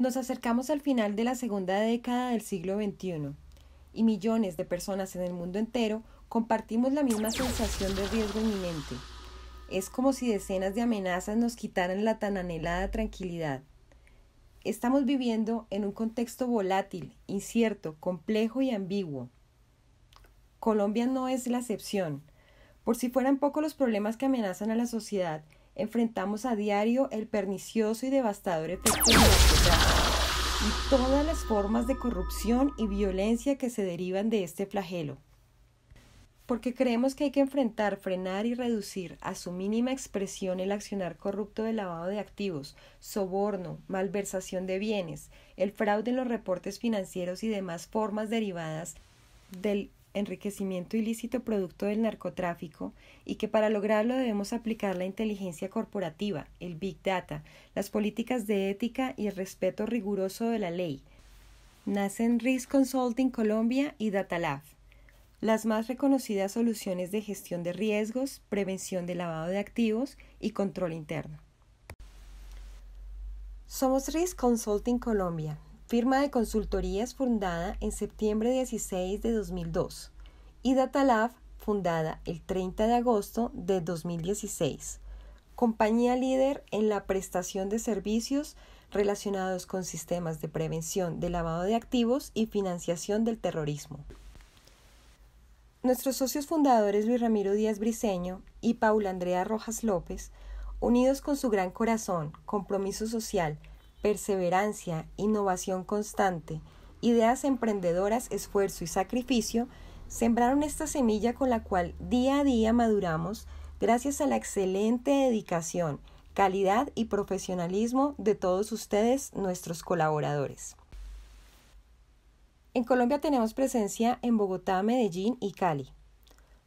Nos acercamos al final de la segunda década del siglo XXI y millones de personas en el mundo entero compartimos la misma sensación de riesgo inminente. Es como si decenas de amenazas nos quitaran la tan anhelada tranquilidad. Estamos viviendo en un contexto volátil, incierto, complejo y ambiguo. Colombia no es la excepción. Por si fueran pocos los problemas que amenazan a la sociedad, enfrentamos a diario el pernicioso y devastador efecto de y todas las formas de corrupción y violencia que se derivan de este flagelo. Porque creemos que hay que enfrentar, frenar y reducir a su mínima expresión el accionar corrupto de lavado de activos, soborno, malversación de bienes, el fraude en los reportes financieros y demás formas derivadas del enriquecimiento ilícito producto del narcotráfico y que para lograrlo debemos aplicar la inteligencia corporativa, el Big Data, las políticas de ética y el respeto riguroso de la ley. Nacen Risk Consulting Colombia y DataLab, las más reconocidas soluciones de gestión de riesgos, prevención de lavado de activos y control interno. Somos Risk Consulting Colombia, firma de consultorías fundada en septiembre 16 de 2002 y Datalab fundada el 30 de agosto de 2016, compañía líder en la prestación de servicios relacionados con sistemas de prevención de lavado de activos y financiación del terrorismo. Nuestros socios fundadores Luis Ramiro Díaz Briceño y Paula Andrea Rojas López, unidos con su gran corazón, compromiso social perseverancia, innovación constante, ideas emprendedoras, esfuerzo y sacrificio, sembraron esta semilla con la cual día a día maduramos gracias a la excelente dedicación, calidad y profesionalismo de todos ustedes, nuestros colaboradores. En Colombia tenemos presencia en Bogotá, Medellín y Cali,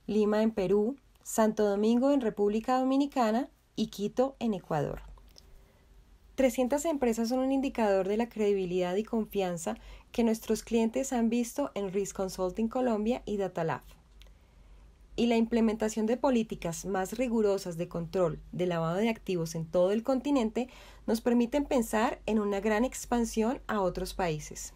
Lima en Perú, Santo Domingo en República Dominicana y Quito en Ecuador. 300 empresas son un indicador de la credibilidad y confianza que nuestros clientes han visto en Risk Consulting Colombia y Datalab. Y la implementación de políticas más rigurosas de control de lavado de activos en todo el continente nos permiten pensar en una gran expansión a otros países.